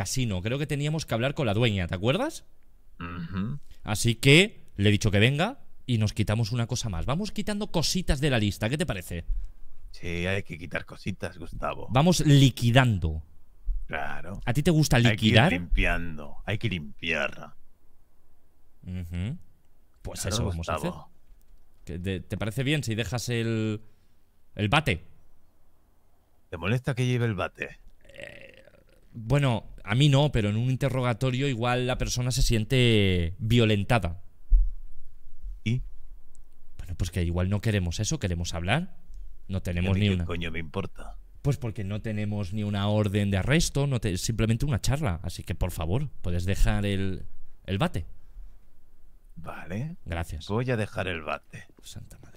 casino. Creo que teníamos que hablar con la dueña, ¿te acuerdas? Así que le he dicho que venga y nos quitamos una cosa más. Vamos quitando cositas de la lista, ¿qué te parece? Sí, hay que quitar cositas, Gustavo. Vamos liquidando. Claro. ¿A ti te gusta liquidar? Hay que limpiando, hay que limpiar. Pues eso vamos a hacer. ¿Te parece bien si dejas el, el bate? ¿Te molesta que lleve el bate? Bueno, a mí no, pero en un interrogatorio igual la persona se siente violentada. ¿Y? Bueno, pues que igual no queremos eso, queremos hablar. No tenemos ni una. coño me importa? Pues porque no tenemos ni una orden de arresto, no simplemente una charla. Así que por favor, puedes dejar el, el bate. Vale. Gracias. Voy a dejar el bate. Santa madre.